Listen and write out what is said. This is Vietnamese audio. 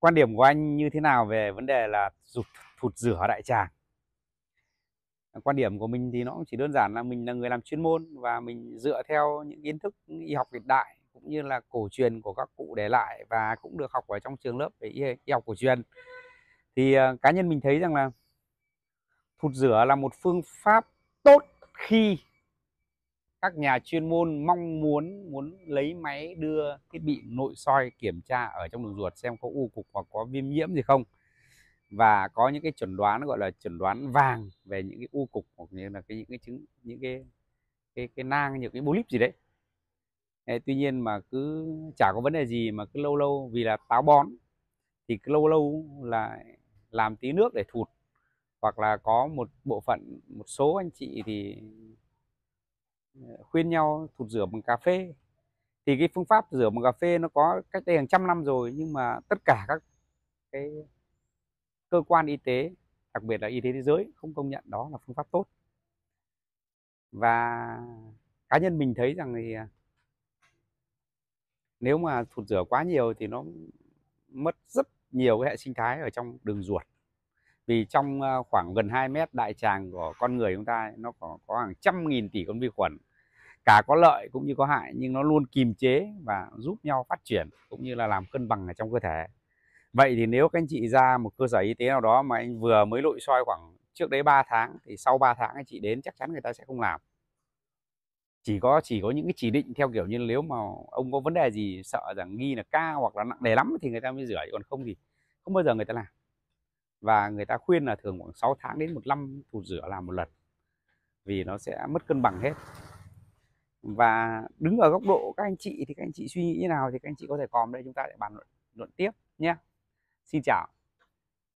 quan điểm của anh như thế nào về vấn đề là rụt thụt rửa đại tràng quan điểm của mình thì nó cũng chỉ đơn giản là mình là người làm chuyên môn và mình dựa theo những kiến thức y học hiện đại cũng như là cổ truyền của các cụ để lại và cũng được học ở trong trường lớp về y, y học cổ truyền thì uh, cá nhân mình thấy rằng là thụt rửa là một phương pháp tốt khi các nhà chuyên môn mong muốn muốn lấy máy đưa thiết bị nội soi kiểm tra ở trong đường ruột xem có u cục hoặc có viêm nhiễm gì không và có những cái chuẩn đoán gọi là chuẩn đoán vàng về những cái u cục hoặc như là cái những cái chứng những cái cái cái nang những cái bolip gì đấy Ê, tuy nhiên mà cứ chả có vấn đề gì mà cứ lâu lâu vì là táo bón thì cứ lâu lâu là làm tí nước để thụt hoặc là có một bộ phận một số anh chị thì khuyên nhau thụt rửa bằng cà phê thì cái phương pháp rửa bằng cà phê nó có cách đây hàng trăm năm rồi nhưng mà tất cả các cái cơ quan y tế đặc biệt là y tế thế giới không công nhận đó là phương pháp tốt và cá nhân mình thấy rằng thì à, nếu mà thụt rửa quá nhiều thì nó mất rất nhiều cái hệ sinh thái ở trong đường ruột vì trong à, khoảng gần 2 mét đại tràng của con người chúng ta nó có, có hàng trăm nghìn tỷ con vi khuẩn cả có lợi cũng như có hại nhưng nó luôn kìm chế và giúp nhau phát triển cũng như là làm cân bằng ở trong cơ thể vậy thì nếu các anh chị ra một cơ sở y tế nào đó mà anh vừa mới nội soi khoảng trước đấy 3 tháng thì sau 3 tháng anh chị đến chắc chắn người ta sẽ không làm chỉ có chỉ có những cái chỉ định theo kiểu như nếu mà ông có vấn đề gì sợ rằng nghi là ca hoặc là nặng đề lắm thì người ta mới rửa còn không thì không bao giờ người ta làm và người ta khuyên là thường khoảng 6 tháng đến một năm thụt rửa làm một lần vì nó sẽ mất cân bằng hết và đứng ở góc độ các anh chị thì các anh chị suy nghĩ như nào thì các anh chị có thể comment đây chúng ta sẽ bàn luận, luận tiếp nhé xin chào